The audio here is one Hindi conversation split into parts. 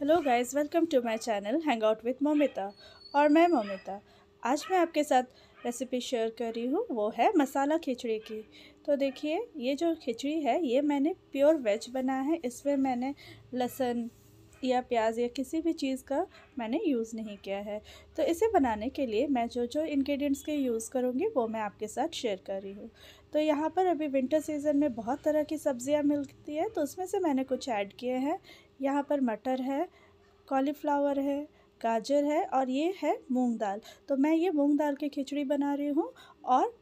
hello guys welcome to my channel hang out with Mamita और मैं मोमिता आज मैं आपके साथ रेसिपी शेयर कर रही हूँ वो है मसाला खिचड़ी की तो देखिए ये जो खिचड़ी है ये मैंने प्योर वेज बनाया है इसमें मैंने लहसुन या प्याज या किसी भी चीज़ का मैंने यूज़ नहीं किया है तो इसे बनाने के लिए मैं जो जो इंग्रेडिएंट्स के यूज़ करूँगी वो मैं आपके साथ शेयर कर रही हूँ तो यहाँ पर अभी विंटर सीज़न में बहुत तरह की सब्ज़ियाँ मिलती है तो उसमें से मैंने कुछ ऐड किए हैं यहाँ पर मटर है कॉलीफ्लावर है गाजर है और ये है मूंग दाल तो मैं ये मूंग दाल की खिचड़ी बना रही हूँ और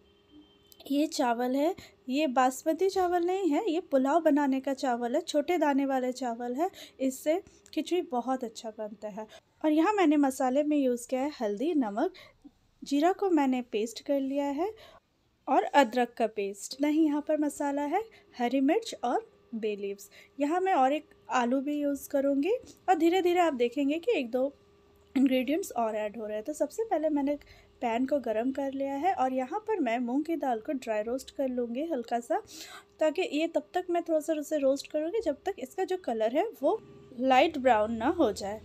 ये चावल है ये बासमती चावल नहीं है ये पुलाव बनाने का चावल है छोटे दाने वाले चावल है इससे खिचड़ी बहुत अच्छा बनता है और यहाँ मैंने मसाले में यूज़ किया है हल्दी नमक जीरा को मैंने पेस्ट कर लिया है और अदरक का पेस्ट नहीं यहाँ पर मसाला है हरी मिर्च और बे लीव्स यहाँ मैं और एक आलू भी यूज़ करूँगी और धीरे धीरे आप देखेंगे कि एक दो इंग्रेडिएंट्स और ऐड हो रहे हैं तो सबसे पहले मैंने पैन को गरम कर लिया है और यहाँ पर मैं मूंग की दाल को ड्राई रोस्ट कर लूँगी हल्का सा ताकि ये तब तक मैं थोड़ा सा उसे रोस्ट करूँगी जब तक इसका जो कलर है वो लाइट ब्राउन ना हो जाए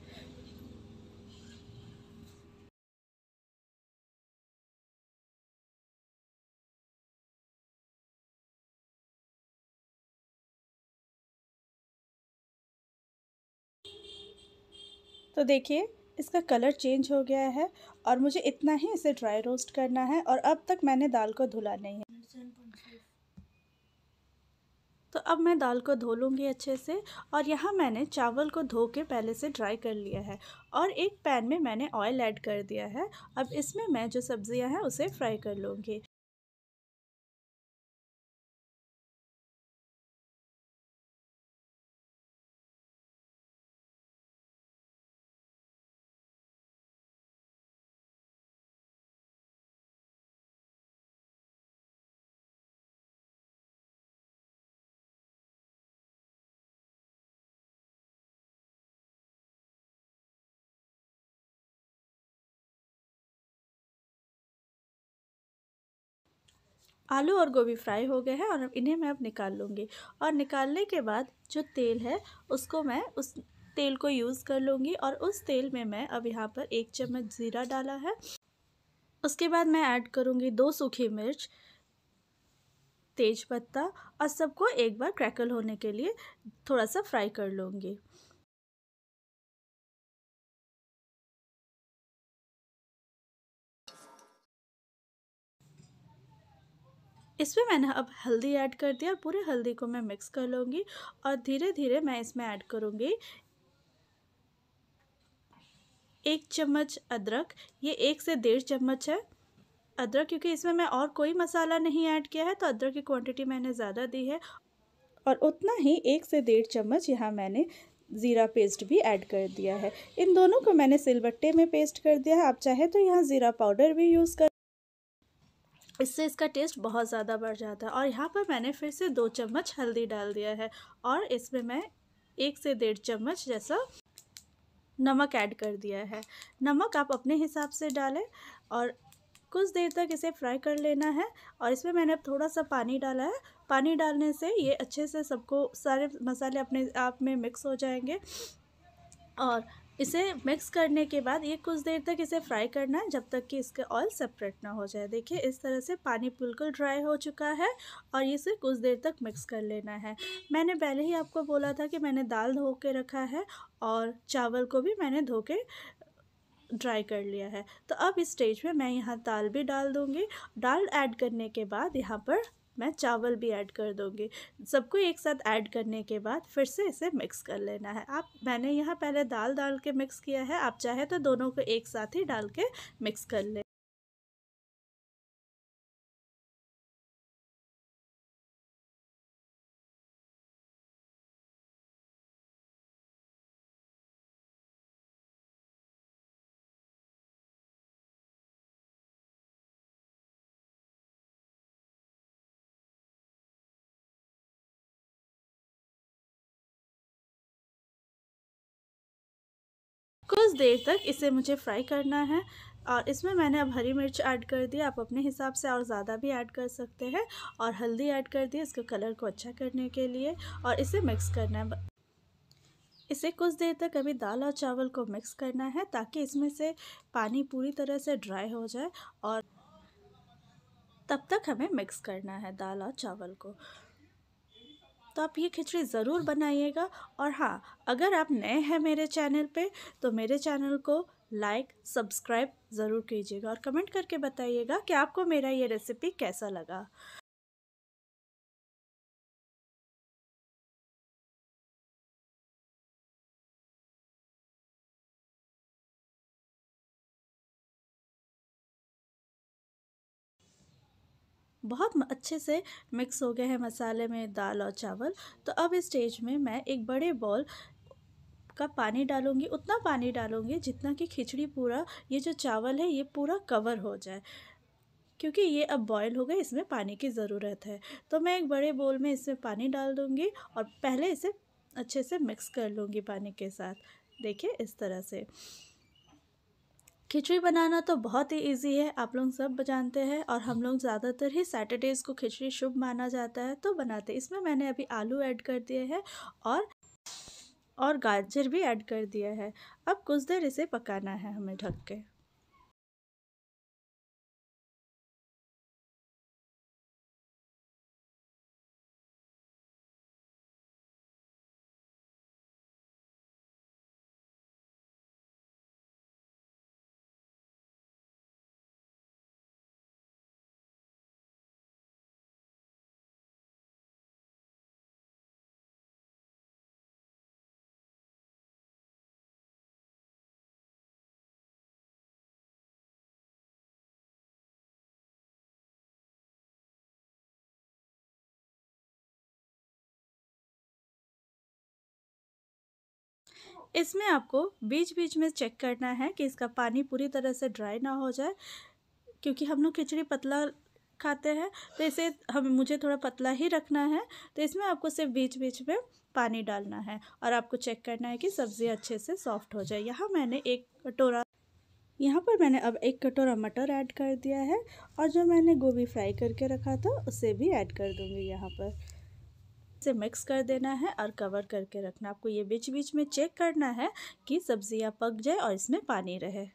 तो देखिए इसका कलर चेंज हो गया है और मुझे इतना ही इसे ड्राई रोस्ट करना है और अब तक मैंने दाल को धुला नहीं है तो अब मैं दाल को धो लूँगी अच्छे से और यहाँ मैंने चावल को धो के पहले से ड्राई कर लिया है और एक पैन में मैंने ऑयल ऐड कर दिया है अब इसमें मैं जो सब्ज़ियाँ हैं उसे फ्राई कर लूँगी आलू और गोभी फ्राई हो गए हैं और इन्हें मैं अब निकाल लूँगी और निकालने के बाद जो तेल है उसको मैं उस तेल को यूज़ कर लूँगी और उस तेल में मैं अब यहाँ पर एक चम्मच ज़ीरा डाला है उसके बाद मैं ऐड करूँगी दो सूखी मिर्च तेज पत्ता और सबको एक बार क्रैकल होने के लिए थोड़ा सा फ्राई कर लूँगी इसमें मैंने अब हल्दी ऐड कर दिया और पूरे हल्दी को मैं मिक्स कर लूँगी और धीरे धीरे मैं इसमें ऐड करूँगी एक चम्मच अदरक ये एक से डेढ़ चम्मच है अदरक क्योंकि इसमें मैं और कोई मसाला नहीं ऐड किया है तो अदरक की क्वांटिटी मैंने ज़्यादा दी है और उतना ही एक से डेढ़ चम्मच यहाँ मैंने ज़ीरा पेस्ट भी ऐड कर दिया है इन दोनों को मैंने सिलबट्टे में पेस्ट कर दिया है आप चाहे तो यहाँ ज़ीरा पाउडर भी यूज़ कर इससे इसका टेस्ट बहुत ज़्यादा बढ़ जाता है और यहाँ पर मैंने फिर से दो चम्मच हल्दी डाल दिया है और इसमें मैं एक से डेढ़ चम्मच जैसा नमक ऐड कर दिया है नमक आप अपने हिसाब से डालें और कुछ देर तक इसे फ्राई कर लेना है और इसमें मैंने अब थोड़ा सा पानी डाला है पानी डालने से ये अच्छे से सबको सारे मसाले अपने आप में मिक्स हो जाएंगे और इसे मिक्स करने के बाद ये कुछ देर तक इसे फ्राई करना है जब तक कि इसका ऑयल सेपरेट ना हो जाए देखिए इस तरह से पानी बिल्कुल ड्राई हो चुका है और इसे कुछ देर तक मिक्स कर लेना है मैंने पहले ही आपको बोला था कि मैंने दाल धो के रखा है और चावल को भी मैंने धो के ड्राई कर लिया है तो अब इस स्टेज में मैं यहाँ दाल भी डाल दूँगी दाल ऐड करने के बाद यहाँ पर मैं चावल भी ऐड कर दूँगी सबको एक साथ ऐड करने के बाद फिर से इसे मिक्स कर लेना है आप मैंने यहाँ पहले दाल डाल के मिक्स किया है आप चाहे तो दोनों को एक साथ ही डाल के मिक्स कर लें कुछ देर तक इसे मुझे फ्राई करना है और इसमें मैंने अब हरी मिर्च ऐड कर दी आप अपने हिसाब से और ज़्यादा भी ऐड कर सकते हैं और हल्दी ऐड कर दी इसके कलर को अच्छा करने के लिए और इसे मिक्स करना है इसे कुछ देर तक अभी दाल और चावल को मिक्स करना है ताकि इसमें से पानी पूरी तरह से ड्राई हो जाए और तब तक हमें मिक्स करना है दाल और चावल को तो आप ये खिचड़ी ज़रूर बनाइएगा और हाँ अगर आप नए हैं मेरे चैनल पे तो मेरे चैनल को लाइक सब्सक्राइब ज़रूर कीजिएगा और कमेंट करके बताइएगा कि आपको मेरा ये रेसिपी कैसा लगा बहुत अच्छे से मिक्स हो गए हैं मसाले में दाल और चावल तो अब इस स्टेज में मैं एक बड़े बॉल का पानी डालूंगी उतना पानी डालूंगी जितना कि खिचड़ी पूरा ये जो चावल है ये पूरा कवर हो जाए क्योंकि ये अब बॉयल हो गए इसमें पानी की ज़रूरत है तो मैं एक बड़े बोल में इसमें पानी डाल दूँगी और पहले इसे अच्छे से मिक्स कर लूँगी पानी के साथ देखिए इस तरह से खिचड़ी बनाना तो बहुत ही इजी है आप लोग सब जानते हैं और हम लोग ज़्यादातर ही सैटरडेज़ को खिचड़ी शुभ माना जाता है तो बनाते इसमें मैंने अभी आलू ऐड कर दिए हैं और और गाजर भी ऐड कर दिया है अब कुछ देर इसे पकाना है हमें ढक के इसमें आपको बीच बीच में चेक करना है कि इसका पानी पूरी तरह से ड्राई ना हो जाए क्योंकि हम लोग खिचड़ी पतला खाते हैं तो इसे हम मुझे थोड़ा पतला ही रखना है तो इसमें आपको सिर्फ बीच बीच में पानी डालना है और आपको चेक करना है कि सब्ज़ी अच्छे से सॉफ्ट हो जाए यहाँ मैंने एक कटोरा यहाँ पर मैंने अब एक कटोरा मटर ऐड कर दिया है और जो मैंने गोभी फ्राई करके रखा था उसे भी ऐड कर दूँगी यहाँ पर से मिक्स कर देना है और कवर करके रखना आपको ये बीच बीच में चेक करना है कि सब्ज़ियाँ पक जाए और इसमें पानी रहे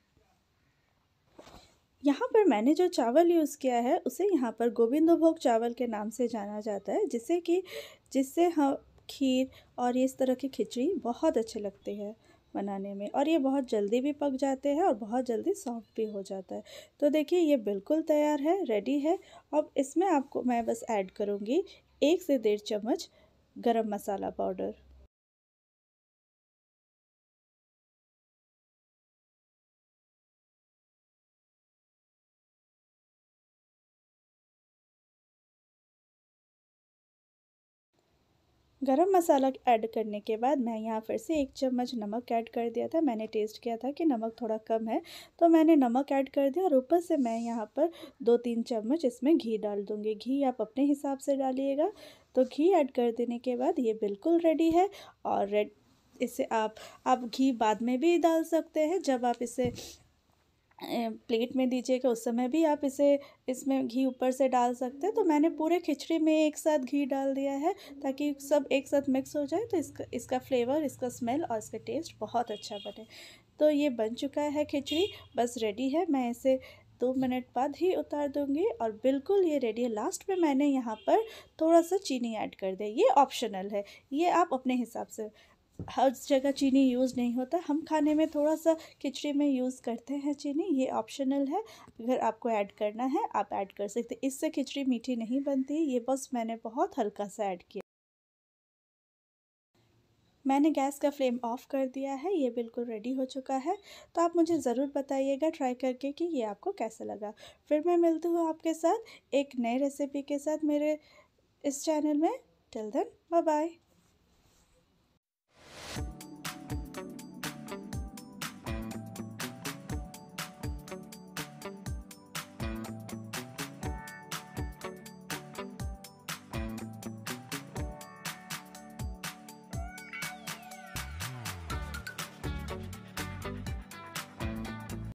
यहाँ पर मैंने जो चावल यूज़ किया है उसे यहाँ पर गोविंद भोग चावल के नाम से जाना जाता है जिससे कि जिससे हम खीर और इस तरह की खिचड़ी बहुत अच्छे लगते हैं बनाने में और ये बहुत जल्दी भी पक जाते हैं और बहुत जल्दी सॉफ्ट भी हो जाता है तो देखिए ये बिल्कुल तैयार है रेडी है अब इसमें आपको मैं बस ऐड करूँगी एक से डेढ़ चम्मच गरम मसाला पाउडर गरम मसाला ऐड करने के बाद मैं यहाँ फिर से एक चम्मच नमक ऐड कर दिया था मैंने टेस्ट किया था कि नमक थोड़ा कम है तो मैंने नमक ऐड कर दिया और ऊपर से मैं यहाँ पर दो तीन चम्मच इसमें घी डाल दूँगी घी आप अपने हिसाब से डालिएगा तो घी ऐड कर देने के बाद ये बिल्कुल रेडी है और रेड इसे आप आप घी बाद में भी डाल सकते हैं जब आप इसे प्लेट में दीजिएगा उस समय भी आप इसे इसमें घी ऊपर से डाल सकते हैं तो मैंने पूरे खिचड़ी में एक साथ घी डाल दिया है ताकि सब एक साथ मिक्स हो जाए तो इसका इसका फ्लेवर इसका स्मेल और इसका टेस्ट बहुत अच्छा बने तो ये बन चुका है खिचड़ी बस रेडी है मैं इसे दो मिनट बाद ही उतार दूंगी और बिल्कुल ये रेडी है लास्ट में मैंने यहाँ पर थोड़ा सा चीनी ऐड कर दिया ये ऑप्शनल है ये आप अपने हिसाब से हर जगह चीनी यूज़ नहीं होता हम खाने में थोड़ा सा खिचड़ी में यूज़ करते हैं चीनी ये ऑप्शनल है अगर आपको ऐड करना है आप ऐड कर सकते इससे खिचड़ी मीठी नहीं बनती ये बस मैंने बहुत हल्का सा ऐड किया मैंने गैस का फ्लेम ऑफ़ कर दिया है ये बिल्कुल रेडी हो चुका है तो आप मुझे ज़रूर बताइएगा ट्राई करके कि ये आपको कैसा लगा फिर मैं मिलती हूँ आपके साथ एक नए रेसिपी के साथ मेरे इस चैनल में टिल देन बाय बाय